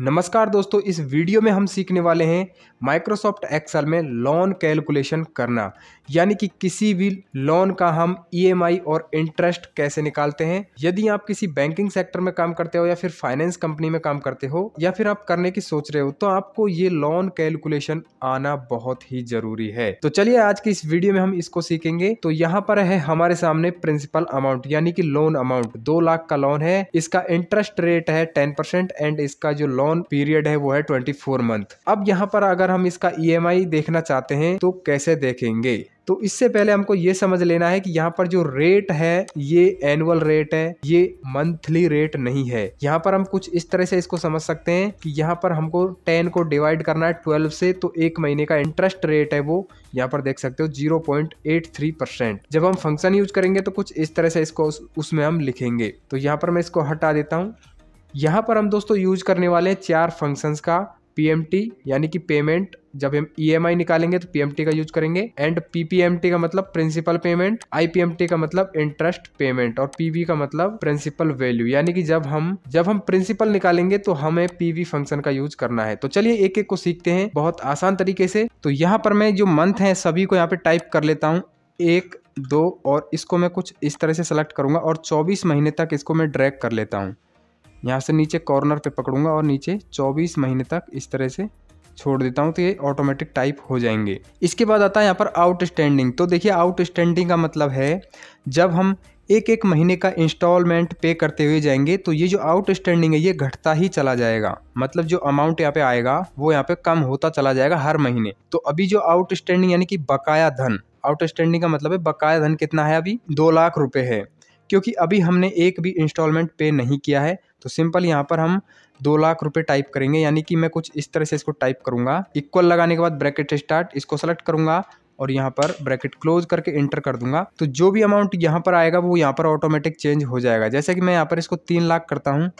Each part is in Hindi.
नमस्कार दोस्तों इस वीडियो में हम सीखने वाले हैं माइक्रोसॉफ्ट एक्सेल में लोन कैलकुलेशन करना यानी कि किसी भी लोन का हम ईएमआई e और इंटरेस्ट कैसे निकालते हैं यदि आप किसी बैंकिंग सेक्टर में काम करते हो या फिर फाइनेंस कंपनी में काम करते हो या फिर आप करने की सोच रहे हो तो आपको ये लोन कैलकुलेशन आना बहुत ही जरूरी है तो चलिए आज की इस वीडियो में हम इसको सीखेंगे तो यहाँ पर है हमारे सामने प्रिंसिपल अमाउंट यानी कि लोन अमाउंट दो लाख का लोन है इसका इंटरेस्ट रेट है टेन परसेंट एंड इसका जो लोन लोन पीरियड है वो है ट्वेंटी फोर मंथ अब यहाँ पर अगर हम इसका ई e देखना चाहते हैं तो कैसे देखेंगे तो इससे पहले हमको ये समझ लेना है कि यहाँ पर जो रेट है ये एनुअल रेट है ये मंथली रेट नहीं है यहाँ पर हम कुछ इस तरह से इसको समझ सकते हैं कि यहाँ पर हमको 10 को डिवाइड करना है 12 से तो एक महीने का इंटरेस्ट रेट है वो यहाँ पर देख सकते हो 0.83 परसेंट जब हम फंक्शन यूज करेंगे तो कुछ इस तरह से इसको उसमें हम लिखेंगे तो यहाँ पर मैं इसको हटा देता हूँ यहाँ पर हम दोस्तों यूज करने वाले हैं चार फंक्शंस का पी यानी कि पेमेंट जब हम ई e निकालेंगे तो पी का यूज करेंगे एंड पीपीएमटी का मतलब प्रिंसिपल पेमेंट आईपीएमटी का मतलब इंटरेस्ट पेमेंट और पीवी का मतलब प्रिंसिपल वैल्यू यानी कि जब हम जब हम प्रिंसिपल निकालेंगे तो हमें पीवी फंक्शन का यूज करना है तो चलिए एक एक को सीखते हैं बहुत आसान तरीके से तो यहाँ पर मैं जो मंथ है सभी को यहाँ पे टाइप कर लेता हूँ एक दो और इसको मैं कुछ इस तरह से सेलेक्ट करूंगा और चौबीस महीने तक इसको मैं ड्रैक कर लेता हूँ यहाँ से नीचे कॉर्नर पे पकड़ूंगा और नीचे 24 महीने तक इस तरह से छोड़ देता हूँ तो ये ऑटोमेटिक टाइप हो जाएंगे इसके बाद आता है यहाँ पर आउट स्टैंडिंग तो देखिए आउट स्टैंडिंग का मतलब है जब हम एक एक महीने का इंस्टॉलमेंट पे करते हुए जाएंगे तो ये जो आउट स्टैंडिंग है ये घटता ही चला जाएगा मतलब जो अमाउंट यहाँ पे आएगा वो यहाँ पे कम होता चला जाएगा हर महीने तो अभी जो आउट स्टैंडिंग यानी कि बकाया धन आउट स्टैंडिंग का मतलब है बकाया धन कितना है अभी दो लाख रुपये है क्योंकि अभी हमने एक भी इंस्टॉलमेंट पे नहीं किया है तो सिंपल यहाँ पर हम दो लाख रुपये टाइप करेंगे यानी कि मैं कुछ इस तरह से इसको टाइप करूँगा इक्वल लगाने के बाद ब्रैकेट स्टार्ट इसको सेलेक्ट करूँगा और यहाँ पर ब्रैकेट क्लोज करके इंटर कर दूंगा तो जो भी अमाउंट यहाँ पर आएगा वो यहाँ पर ऑटोमेटिक चेंज हो जाएगा जैसे कि मैं यहाँ पर इसको तीन लाख करता हूँ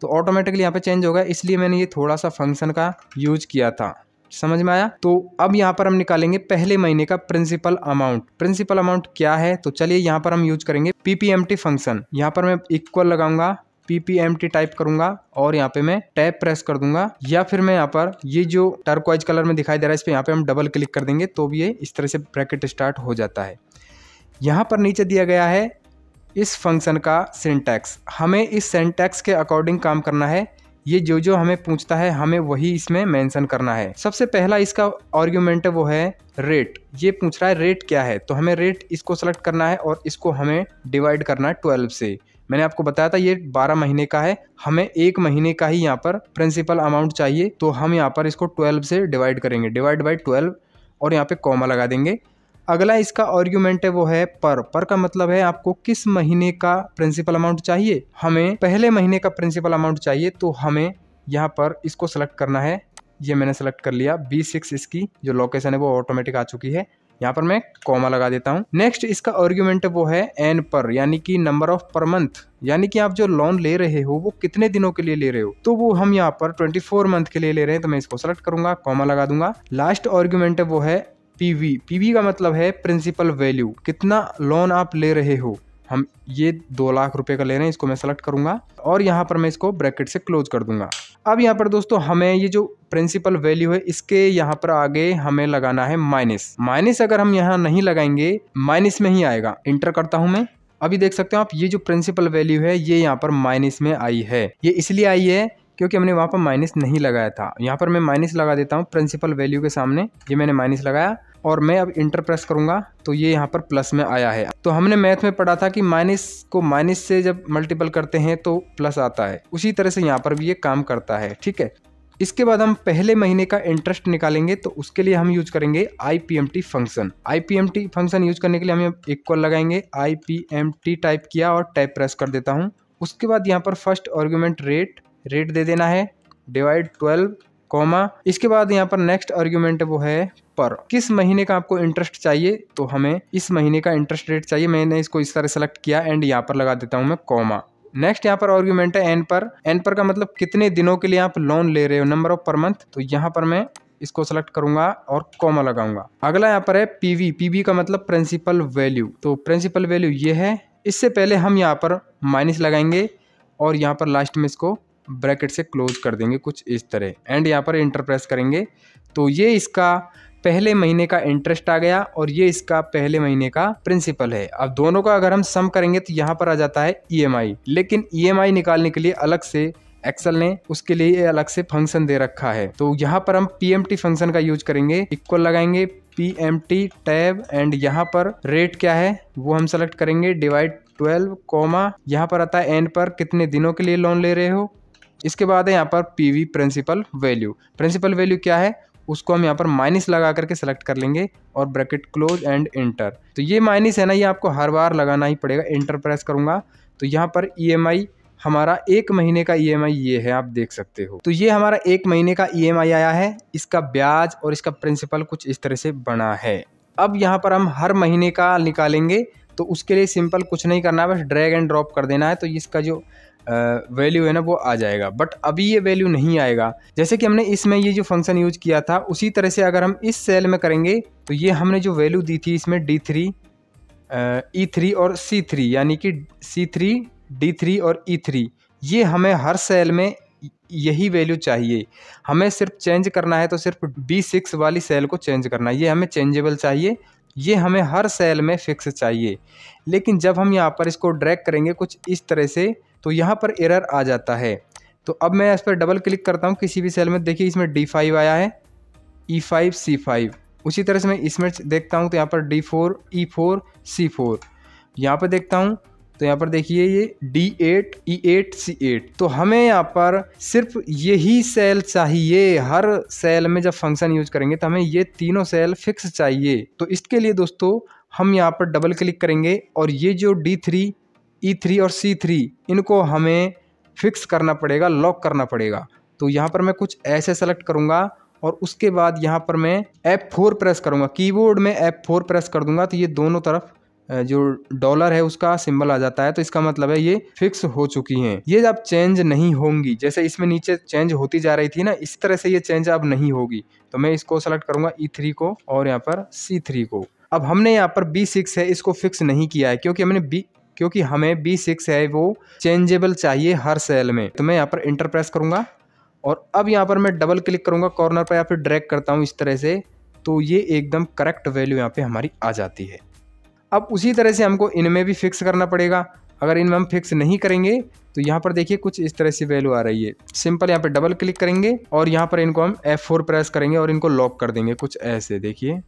तो ऑटोमेटिकली यहाँ पर चेंज होगा इसलिए मैंने ये थोड़ा सा फंक्शन का यूज किया था समझ में आया तो अब यहाँ पर हम निकालेंगे पहले महीने का प्रिंसिपल अमाउंट प्रिंसिपल अमाउंट क्या है तो चलिए यहाँ पर हम यूज करेंगे पीपीएमटी फंक्शन यहाँ पर मैं इक्वल लगाऊंगा पीपीएमटी टाइप करूंगा और यहाँ पे मैं टैप प्रेस कर दूंगा या फिर मैं यहाँ पर ये जो टर्कवाइज कलर में दिखाई दे रहा है इस पर यहाँ पे हम डबल क्लिक कर देंगे तो भी ये इस तरह से ब्रैकेट स्टार्ट हो जाता है यहाँ पर नीचे दिया गया है इस फंक्शन का सिंटैक्स हमें इस सेंटैक्स के अकॉर्डिंग काम करना है ये जो जो हमें पूछता है हमें वही इसमें मेंशन करना है सबसे पहला इसका आर्ग्यूमेंट वो है रेट ये पूछ रहा है रेट क्या है तो हमें रेट इसको सेलेक्ट करना है और इसको हमें डिवाइड करना है ट्वेल्व से मैंने आपको बताया था ये बारह महीने का है हमें एक महीने का ही यहाँ पर प्रिंसिपल अमाउंट चाहिए तो हम यहाँ पर इसको ट्वेल्व से डिवाइड करेंगे डिवाइड बाई ट्वेल्व और यहाँ पे कॉमा लगा देंगे अगला इसका आर्ग्यूमेंट है वो है पर पर का मतलब है आपको किस महीने का प्रिंसिपल अमाउंट चाहिए हमें पहले महीने का प्रिंसिपल अमाउंट चाहिए तो हमें यहाँ पर इसको सेलेक्ट करना है ये मैंने सेलेक्ट कर लिया बी सिक्स इसकी जो लोकेशन है वो ऑटोमेटिक आ चुकी है यहाँ पर मैं कॉमा लगा देता हूँ नेक्स्ट इसका आर्ग्यूमेंट वो है एन पर यानी कि नंबर ऑफ पर मंथ यानी कि आप जो लोन ले रहे हो वो कितने दिनों के लिए ले रहे हो तो वो हम यहाँ पर 24 मंथ के लिए ले रहे हैं तो मैं इसको सेलेक्ट करूंगा कॉमा लगा दूंगा लास्ट आर्ग्यूमेंट वो है पीवी पीवी का मतलब है प्रिंसिपल वैल्यू कितना लोन आप ले रहे हो हम ये दो लाख रुपए का ले रहे हैं इसको मैं सेलेक्ट करूंगा और यहाँ पर मैं इसको ब्रैकेट से क्लोज कर दूंगा अब यहाँ पर दोस्तों हमें ये जो प्रिंसिपल वैल्यू है इसके यहाँ पर आगे हमें लगाना है माइनस माइनस अगर हम यहाँ नहीं लगाएंगे माइनस में ही आएगा इंटर करता हूँ मैं अभी देख सकते हो आप ये जो प्रिंसिपल वैल्यू है ये यहाँ पर माइनस में आई है ये इसलिए आई है क्योंकि हमने वहाँ पर माइनस नहीं लगाया था यहाँ पर मैं माइनस लगा देता हूँ प्रिंसिपल वैल्यू के सामने ये मैंने माइनस लगाया और मैं अब इंटर प्रेस करूंगा तो ये यहाँ पर प्लस में आया है तो हमने मैथ में पढ़ा था कि माइनस को माइनस से जब मल्टीपल करते हैं तो प्लस आता है उसी तरह से यहाँ पर भी ये काम करता है ठीक है इसके बाद हम पहले महीने का इंटरेस्ट निकालेंगे तो उसके लिए हम यूज करेंगे I P M T function I P M T function use करने के लिए हम इक्वल लगाएंगे I P M T type किया और टाइप प्रेस कर देता हूँ उसके बाद यहाँ पर फर्स्ट आर्ग्यूमेंट रेट रेट दे देना है डिवाइड ट्वेल्व कॉमा इसके बाद यहाँ पर नेक्स्ट आर्ग्यूमेंट वो है पर किस महीने का आपको इंटरेस्ट चाहिए तो हमें इस महीने का इंटरेस्ट रेट चाहिए मैंने इसको इस तरह सेलेक्ट किया एंड यहाँ पर लगा देता हूँ मैं कॉमा नेक्स्ट यहाँ पर आर्ग्यूमेंट है एन पर एन पर का मतलब कितने दिनों के लिए आप लोन ले रहे हो नंबर ऑफ पर मंथ तो यहाँ पर मैं इसको सेलेक्ट करूंगा और कॉमा लगाऊंगा अगला यहाँ पर है पीवी पीवी का मतलब प्रिंसिपल वैल्यू तो प्रिंसिपल वैल्यू ये है इससे पहले हम यहाँ पर माइनस लगाएंगे और यहाँ पर लास्ट में इसको ब्रैकेट से क्लोज कर देंगे कुछ इस तरह एंड यहाँ पर इंटर प्रेस करेंगे तो ये इसका पहले महीने का इंटरेस्ट आ गया और ये इसका पहले महीने का प्रिंसिपल है अब दोनों का अगर हम सम करेंगे तो यहाँ पर आ जाता है ई e लेकिन ई e निकालने के लिए अलग से एक्सेल ने उसके लिए अलग से फंक्शन दे रखा है तो यहाँ पर हम पी फंक्शन का यूज करेंगे इक्वल लगाएंगे P M T tab and यहाँ पर रेट क्या है वो हम सेलेक्ट करेंगे डिवाइड ट्वेल्व कॉमा यहाँ पर आता है एंड पर कितने दिनों के लिए लोन ले रहे हो इसके बाद है यहाँ पर P V principal value principal value क्या है उसको हम यहाँ पर माइनस लगा करके सेलेक्ट कर लेंगे और ब्रैकेट क्लोज एंड इंटर तो ये माइनस है ना ये आपको हर बार लगाना ही पड़ेगा इंटर प्रेस करूँगा तो यहाँ पर ई e हमारा एक महीने का ई e ये है आप देख सकते हो तो ये हमारा एक महीने का ई e आया है इसका ब्याज और इसका प्रिंसिपल कुछ इस तरह से बना है अब यहाँ पर हम हर महीने का निकालेंगे तो उसके लिए सिंपल कुछ नहीं करना है बस ड्रैग एंड ड्रॉप कर देना है तो इसका जो वैल्यू है ना वो आ जाएगा बट अभी ये वैल्यू नहीं आएगा जैसे कि हमने इसमें ये जो फंक्शन यूज किया था उसी तरह से अगर हम इस सेल में करेंगे तो ये हमने जो वैल्यू दी थी इसमें डी थ्री ई थ्री और सी थ्री यानी कि सी थ्री डी थ्री और ई e थ्री ये हमें हर सेल में यही वैल्यू चाहिए हमें सिर्फ चेंज करना है तो सिर्फ बी सिक्स वाली सेल को चेंज करना है ये हमें चेंजेबल चाहिए ये हमें हर सेल में फिक्स चाहिए लेकिन जब हम यहाँ पर इसको ड्रैग करेंगे कुछ इस तरह से तो यहाँ पर एरर आ जाता है तो अब मैं इस पर डबल क्लिक करता हूँ किसी भी सेल में देखिए इसमें डी फाइव आया है ई फाइव सी फाइव उसी तरह से मैं इसमें देखता हूँ तो यहाँ पर D four E four C four यहाँ पर देखता हूँ तो यहाँ पर देखिए ये D8, E8, C8 तो हमें यहाँ पर सिर्फ यही सेल चाहिए हर सेल में जब फंक्शन यूज करेंगे तो हमें ये तीनों सेल फिक्स चाहिए तो इसके लिए दोस्तों हम यहाँ पर डबल क्लिक करेंगे और ये जो D3, ई e थ्री और सी थ्री इनको हमें फिक्स करना पड़ेगा लॉक करना पड़ेगा तो यहाँ पर मैं कुछ ऐसे सेलेक्ट करूँगा और उसके बाद यहाँ पर मैं एप फोर प्रेस करूँगा कीबोर्ड में एप फोर प्रेस कर दूँगा तो ये दोनों तरफ जो डॉलर है उसका सिंबल आ जाता है तो इसका मतलब है ये फिक्स हो चुकी हैं ये अब चेंज नहीं होंगी जैसे इसमें नीचे चेंज होती जा रही थी ना इस तरह से ये चेंज अब नहीं होगी तो मैं इसको सेलेक्ट करूँगा ई e थ्री को और यहाँ पर सी थ्री को अब हमने यहाँ पर बी सिक्स है इसको फिक्स नहीं किया है क्योंकि हमने बी क्योंकि हमें बी सिक्स है वो चेंजेबल चाहिए हर सेल में तो मैं यहाँ पर इंटर प्रेस करूँगा और अब यहाँ पर मैं डबल क्लिक करूँगा कॉर्नर पर या फिर ड्रैग करता हूँ इस तरह से तो ये एकदम करेक्ट वैल्यू यहाँ पर हमारी आ जाती है अब उसी तरह से हमको इनमें भी फिक्स करना पड़ेगा अगर इनमें हम फिक्स नहीं करेंगे तो यहाँ पर देखिए कुछ इस तरह से वैल्यू आ रही है सिंपल यहाँ पर डबल क्लिक करेंगे और यहाँ पर इनको हम F4 प्रेस करेंगे और इनको लॉक कर देंगे कुछ ऐसे देखिए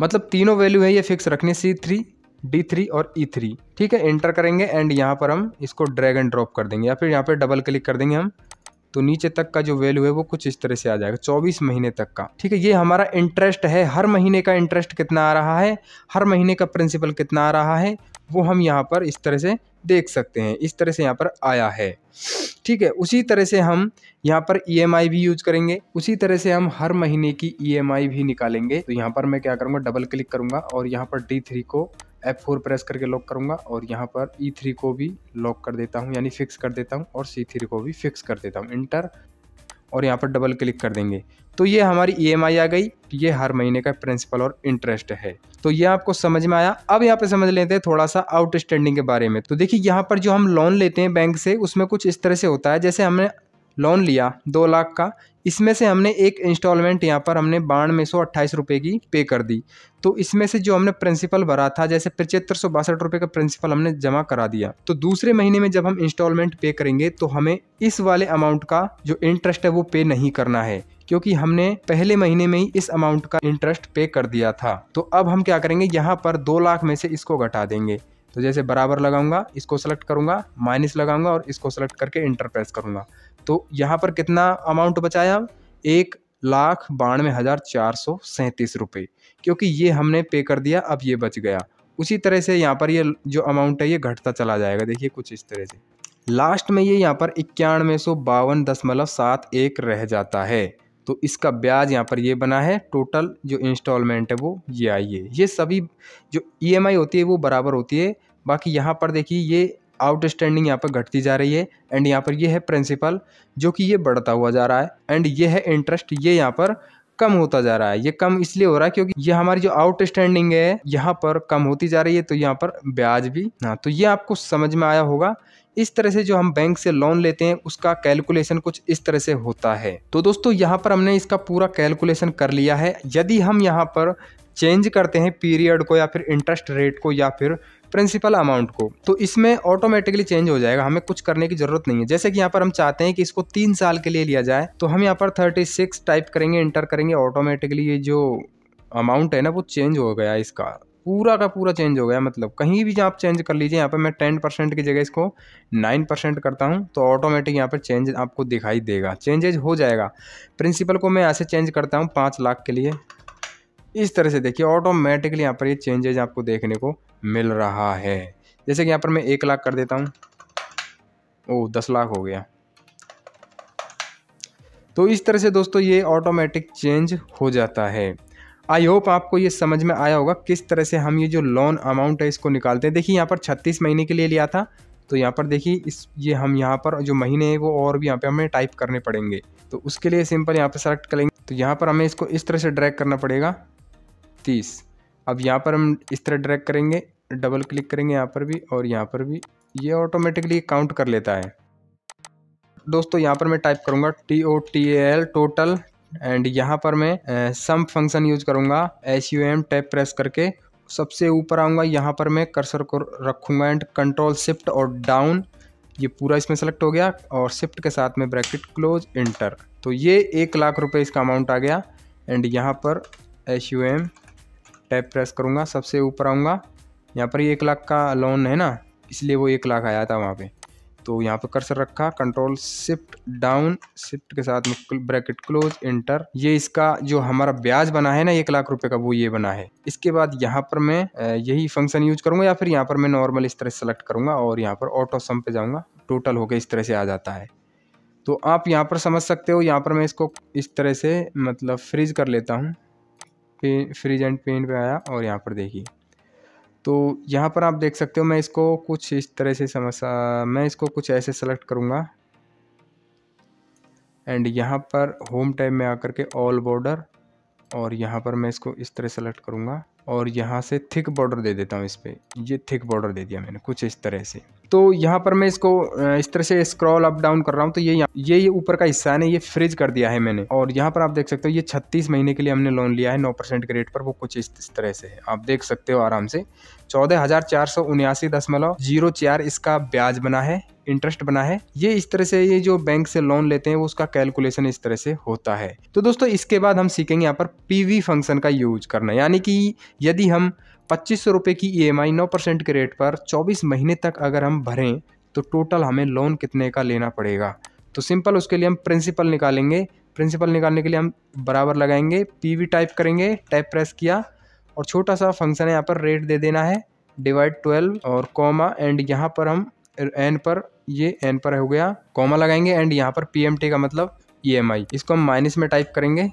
मतलब तीनों वैल्यू है ये फिक्स रखने सी थ्री डी थ्री और ई e थ्री ठीक है एंटर करेंगे एंड यहाँ पर हम इसको ड्रैग एंड ड्रॉप कर देंगे या फिर यहाँ पर डबल क्लिक कर देंगे हम तो नीचे तक का जो वैल्यू है वो कुछ इस तरह से आ जाएगा 24 महीने तक का ठीक है ये हमारा इंटरेस्ट है हर महीने का इंटरेस्ट कितना आ रहा है हर महीने का प्रिंसिपल कितना आ रहा है वो हम यहाँ पर इस तरह से देख सकते हैं इस तरह से यहाँ पर आया है ठीक है उसी तरह से हम यहाँ पर ई e भी यूज करेंगे उसी तरह से हम हर महीने की ई e भी निकालेंगे तो यहाँ पर मैं क्या करूँगा डबल क्लिक करूँगा और यहाँ पर डी को F4 प्रेस करके लॉक करूँगा और यहाँ पर E3 को भी लॉक कर देता हूँ यानी फिक्स कर देता हूँ और C3 को भी फिक्स कर देता हूँ इंटर और यहाँ पर डबल क्लिक कर देंगे तो ये हमारी ई e आ गई ये हर महीने का प्रिंसिपल और इंटरेस्ट है तो ये आपको समझ में आया अब यहाँ पे समझ लेते हैं थोड़ा सा आउटस्टैंडिंग के बारे में तो देखिए यहाँ पर जो हम लोन लेते हैं बैंक से उसमें कुछ इस तरह से होता है जैसे हमने लोन लिया दो लाख का इसमें से हमने एक इंस्टॉलमेंट यहाँ पर हमने बानवे सौ अट्ठाईस रुपये की पे कर दी तो इसमें से जो हमने प्रिंसिपल भरा था जैसे पचहत्तर सौ बासठ रुपये का प्रिंसिपल हमने जमा करा दिया तो दूसरे महीने में जब हम इंस्टॉलमेंट पे करेंगे तो हमें इस वाले अमाउंट का जो इंटरेस्ट है वो पे नहीं करना है क्योंकि हमने पहले महीने में ही इस अमाउंट का इंटरेस्ट पे कर दिया था तो अब हम क्या करेंगे यहाँ पर दो लाख में से इसको घटा देंगे तो जैसे बराबर लगाऊंगा इसको सेलेक्ट करूंगा माइनस लगाऊंगा और इसको सेलेक्ट करके इंटर प्रेस करूंगा तो यहाँ पर कितना अमाउंट बचाया अब एक लाख बानवे हज़ार चार सौ सैंतीस रुपये क्योंकि ये हमने पे कर दिया अब ये बच गया उसी तरह से यहाँ पर ये जो अमाउंट है ये घटता चला जाएगा देखिए कुछ इस तरह से लास्ट में ये यहाँ पर इक्यानवे सौ बावन दशमलव सात एक रह जाता है तो इसका ब्याज यहाँ पर ये बना है टोटल जो इंस्टॉलमेंट है वो ये आई है ये सभी जो ईएमआई e होती है वो बराबर होती है बाकी यहाँ पर देखिए ये आउटस्टैंडिंग यहाँ पर घटती जा रही है एंड यहाँ पर ये है प्रिंसिपल जो कि ये बढ़ता हुआ जा रहा है एंड ये है इंटरेस्ट ये यहाँ पर कम होता जा रहा है ये कम इसलिए हो रहा है क्योंकि ये हमारी जो आउटस्टैंडिंग है यहाँ पर कम होती जा रही है तो यहाँ पर ब्याज भी हाँ तो ये आपको समझ में आया होगा इस तरह से जो हम बैंक से लोन लेते हैं उसका कैलकुलेशन कुछ इस तरह से होता है तो दोस्तों यहाँ पर हमने इसका पूरा कैलकुलेशन कर लिया है यदि हम यहाँ पर चेंज करते हैं पीरियड को या फिर इंटरेस्ट रेट को या फिर प्रिंसिपल अमाउंट को तो इसमें ऑटोमेटिकली चेंज हो जाएगा हमें कुछ करने की जरूरत नहीं है जैसे कि यहाँ पर हम चाहते हैं कि इसको तीन साल के लिए लिया जाए तो हम यहाँ पर थर्टी सिक्स टाइप करेंगे इंटर करेंगे ऑटोमेटिकली ये जो अमाउंट है ना वो चेंज हो गया इसका पूरा का पूरा चेंज हो गया मतलब कहीं भी आप चेंज कर लीजिए यहाँ पर मैं टेन परसेंट की जगह इसको नाइन परसेंट करता हूँ तो ऑटोमेटिक यहाँ पर चेंज आपको दिखाई देगा चेंजेज हो जाएगा प्रिंसिपल को मैं ऐसे चेंज करता हूँ पाँच लाख के लिए इस तरह से देखिए ऑटोमेटिकली यहाँ पर ये चेंजेज आपको देखने को मिल रहा है जैसे कि यहाँ पर मैं एक लाख कर देता हूँ ओ दस लाख हो गया तो इस तरह से दोस्तों ये ऑटोमेटिक चेंज हो जाता है आई होप आपको ये समझ में आया होगा किस तरह से हम ये जो लोन अमाउंट है इसको निकालते हैं देखिए यहाँ पर छत्तीस महीने के लिए लिया था तो यहाँ पर देखिए इस ये हम यहाँ पर जो महीने हैं वो और भी यहाँ पे हमें टाइप करने पड़ेंगे तो उसके लिए सिंपल यहाँ पर सेलेक्ट करेंगे तो यहाँ पर हमें इसको इस तरह से ड्रैग करना पड़ेगा तीस अब यहाँ पर हम इस तरह ड्रैग करेंगे डबल क्लिक करेंगे यहाँ पर भी और यहाँ पर भी ये ऑटोमेटिकली काउंट कर लेता है दोस्तों यहाँ पर मैं टाइप करूँगा T O T A L total and यहाँ पर मैं सम फंक्शन यूज करूँगा S U M tap press करके सबसे ऊपर आऊँगा यहाँ पर मैं कर्सर को रखूँगा एंड कंट्रोल शिफ्ट और डाउन ये पूरा इसमें सेलेक्ट हो गया और शिफ्ट के साथ में ब्रैकेट क्लोज इंटर तो ये एक लाख रुपये इसका अमाउंट आ गया एंड यहाँ पर S U M tap press करूँगा सबसे ऊपर आऊँगा यहाँ पर ये एक लाख का लोन है ना इसलिए वो एक लाख आया था वहाँ पर तो यहाँ पे कर्सर रखा कंट्रोल शिफ्ट डाउन शिफ्ट के साथ में ब्रैकेट क्लोज इंटर ये इसका जो हमारा ब्याज बना है ना एक लाख रुपए का वो ये बना है इसके बाद यहाँ पर मैं यही फंक्शन यूज करूंगा या फिर यहाँ पर मैं नॉर्मल इस तरह सेलेक्ट करूंगा और यहाँ पर ऑटो सम पे जाऊँगा टोटल होकर इस तरह से आ जाता है तो आप यहाँ पर समझ सकते हो यहाँ पर मैं इसको इस तरह से मतलब फ्रीज कर लेता हूँ फ्रीज एंड पेन पे आया और यहाँ पर देखिए तो यहाँ पर आप देख सकते हो मैं इसको कुछ इस तरह से समझ मैं इसको कुछ ऐसे सेलेक्ट करूँगा एंड यहाँ पर होम टाइम में आकर के ऑल बॉर्डर और यहाँ पर मैं इसको इस तरह सेलेक्ट करूँगा और यहाँ से थिक बॉर्डर दे देता हूँ इस पर ये थिक बॉर्डर दे दिया मैंने कुछ इस तरह से तो यहाँ पर मैं इसको इस तरह से स्क्रॉल अप डाउन कर रहा हूँ तो ये ये ये ऊपर का हिस्सा है ये फ्रिज कर दिया है मैंने और यहाँ पर आप देख सकते हो ये छत्तीस महीने के लिए हमने लोन लिया है नौ परसेंट के रेट पर वो कुछ इस तरह से है आप देख सकते हो आराम से चौदह हजार चार सौ उन्यासी दशमलव जीरो चार इसका ब्याज बना है इंटरेस्ट बना है ये इस तरह से ये जो बैंक से लोन लेते हैं वो उसका कैलकुलेशन इस तरह से होता है तो दोस्तों इसके बाद हम सीखेंगे यहाँ पर पीवी फंक्शन का यूज करना यानी कि यदि हम पच्चीस सौ रुपये की ई एम आई नौ परसेंट के रेट पर चौबीस महीने तक अगर हम भरें तो टोटल हमें लोन कितने का लेना पड़ेगा तो सिंपल उसके लिए हम प्रिंसिपल निकालेंगे प्रिंसिपल निकालने के लिए हम बराबर लगाएंगे वी टाइप करेंगे टाइप प्रेस किया और छोटा सा फंक्शन है यहाँ पर रेट दे देना है डिवाइड ट्वेल्व और कॉमा एंड यहाँ पर हम एन पर ये एन पर हो गया कॉमा लगाएंगे एंड यहाँ पर पी का मतलब ई e इसको हम माइनस में टाइप करेंगे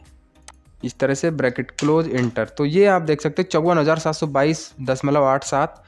इस तरह से ब्रैकेट क्लोज इंटर तो ये आप देख सकते हैं चौवन हज़ार सात सौ बाईस दशमलव आठ सात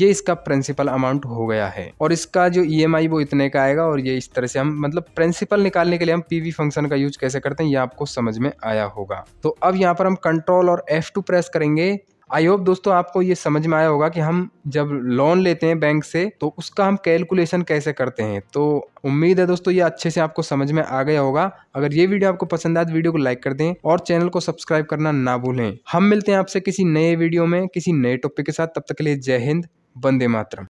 ये इसका प्रिंसिपल अमाउंट हो गया है और इसका जो ई e वो इतने का आएगा और ये इस तरह से हम मतलब प्रिंसिपल निकालने के लिए हम पीवी फंक्शन का यूज कैसे करते हैं ये आपको समझ में आया होगा तो अब यहाँ पर हम कंट्रोल और एफ टू प्रेस करेंगे आई होप दोस्तों आपको ये समझ में आया होगा कि हम जब लोन लेते हैं बैंक से तो उसका हम कैलकुलेशन कैसे करते हैं तो उम्मीद है दोस्तों ये अच्छे से आपको समझ में आ गया होगा अगर ये वीडियो आपको पसंद आए तो वीडियो को लाइक कर दें और चैनल को सब्सक्राइब करना ना भूलें हम मिलते हैं आपसे किसी नए वीडियो में किसी नए टॉपिक के साथ तब तक के लिए जय हिंद वंदे मातरम